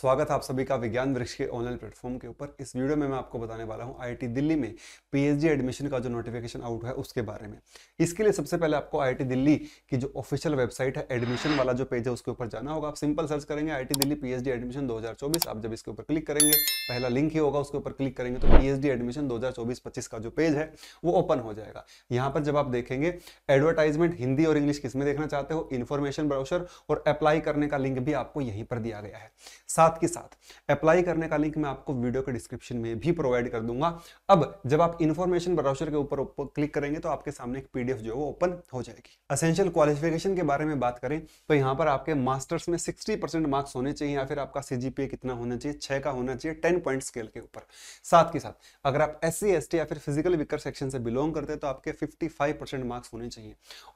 स्वागत है आप सभी का विज्ञान वृक्ष के ऑनलाइन प्लेटफॉर्म के ऊपर इस वीडियो में मैं आपको बताने वाला हूं आईआईटी दिल्ली में पीएचडी एडमिशन का जो नोटिफिकेशन आउट है उसके बारे में इसके लिए सबसे पहले आपको आईआईटी दिल्ली की जो ऑफिशियल वेबसाइट है एडमिशन वाला जो पेज है उसके ऊपर जाना होगा आप सिंपल सर्च करेंगे आई दिल्ली पी एडमिशन दो आप जब इसके ऊपर क्लिक करेंगे पहला लिंक ही होगा उसके ऊपर क्लिक करेंगे तो पी एडमिशन दो हजार का जो पेज है वो ओपन हो जाएगा यहाँ पर जब आप देखेंगे एडवर्टाइजमेंट हिंदी और इंग्लिश किसमें देखना चाहते हो इन्फॉर्मेशन ब्राउशर और अप्लाई करने का लिंक भी आपको यहीं पर दिया गया है साथ साथ के साथ अप्लाई करने का लिंक मैं आपको वीडियो के डिस्क्रिप्शन में भी प्रोवाइड कर दूंगा अब जब आप इन्फॉर्मेशन ब्राउचर के ऊपर क्लिक करेंगे तो आपके सामने एक पीडीएफ जो है वो ओपन हो जाएगी असेंशियल क्वालिफिकेशन के बारे में बात करें तो यहाँ पर आपके मास्टर्स में सिक्सटी मार्क्स होने चाहिए या फिर आपका सी कितना होना चाहिए छः का होना चाहिए टेन पॉइंट स्केल के ऊपर साथ के साथ अगर आप एस सी या फिर फिजिकल विकर सेक्शन से बिलोंग करते हैं तो आपके फिफ्टी मार्क्स होने चाहिए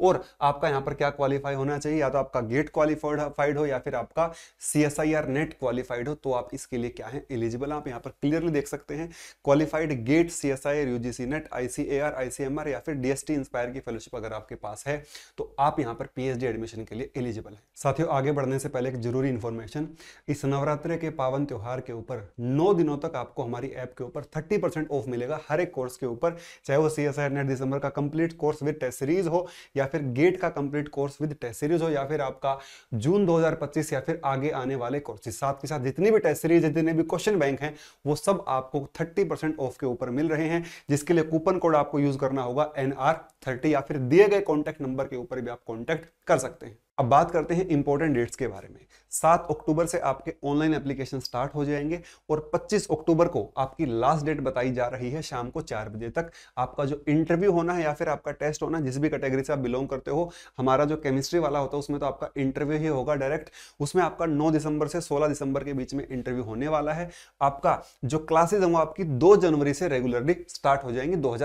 और आपका यहाँ पर क्या क्वालिफाई होना चाहिए या तो आपका गेट क्वालिफाइड हो या फिर आपका सी नेट क्वालिफाइड क्वालिफाइड हो तो आप इसके लिए क्या है एलिजिबल आप यहाँ पर क्लियरली देख सकते हैं qualified GATE C S I U G C NET ICAR ICMR या फिर डीएसटी इंस्पायर की फेलोशिप अगर आपके पास है तो आप यहाँ पर पीएचडी एडमिशन के लिए एलिजिबल है साथियों आगे बढ़ने से पहले एक जरूरी इन्फॉर्मेशन इस नवरात्र के पावन त्यौहार के ऊपर नौ दिनों तक आपको हमारी ऐप के ऊपर थर्टी ऑफ मिलेगा हर एक कोर्स के ऊपर चाहे वो सी एस आई नेट दिसंबर का complete course with test series हो या फिर गेट का complete course with test series हो या फिर आपका जून 2025 या फिर आगे आने वाले कोर्सेज सात आपके साथ जितनी भी टेस्ट सीरीज जितने भी क्वेश्चन बैंक हैं वो सब आपको थर्टी परसेंट ऑफ के ऊपर मिल रहे हैं जिसके लिए कूपन कोड आपको यूज करना होगा एन आर थर्टी या फिर दिए गए कॉन्टैक्ट नंबर के ऊपर भी आप कॉन्टैक्ट कर सकते हैं अब बात करते हैं इंपॉर्टेंट डेट्स के बारे में सात अक्टूबर से आपके ऑनलाइन एप्लीकेशन स्टार्ट हो जाएंगे और 25 अक्टूबर को आपकी लास्ट डेट बताई जा रही है शाम को चार बजे तक आपका जो इंटरव्यू होना है या फिर आपका टेस्ट होना जिस भी कैटेगरी से आप बिलोंग करते हो हमारा जो केमिस्ट्री वाला होता है उसमें तो आपका इंटरव्यू ही होगा डायरेक्ट उसमें आपका नौ दिसंबर से सोलह दिसंबर के बीच में इंटरव्यू होने वाला है आपका जो क्लासेज है वो आपकी दो जनवरी से रेगुलरली स्टार्ट हो जाएंगी दो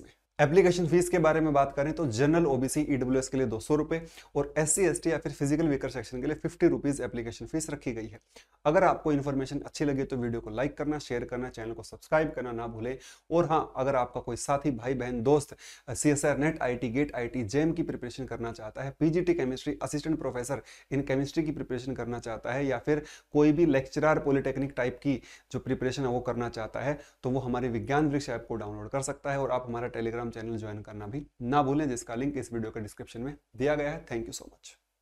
में एप्लीकेशन फीस के बारे में बात करें तो जनरल ओबीसी ईडब्ल्यूएस के लिए दो सौ रुपये और एस सी या फिर फिजिकल वीकर सेक्शन के लिए फिफ्टी रुपीज़ एप्लीकेशन फीस रखी गई है अगर आपको इन्फॉर्मेशन अच्छी लगी तो वीडियो को लाइक करना शेयर करना चैनल को सब्सक्राइब करना ना भूलें और हाँ अगर आपका कोई साथी भाई बहन दोस्त C S R NET I T GATE I T JAM की प्रिपरेशन करना चाहता है P G T chemistry assistant professor in chemistry की प्रिपरेशन करना चाहता है या फिर कोई भी लेक्चरार पॉलिटेक्निक टाइप की जो प्रिपरेशन है वो करना चाहता है तो वो हमारे विज्ञान वृक्ष ऐप को डाउनलोड कर सकता है और आप हमारा टेलीग्राम टेलीग्राम चैनल ज्वाइन करना भी ना भूलें जिसका लिंक इस वीडियो के डिस्क्रिप्शन में दिया गया है थैंक यू सो मच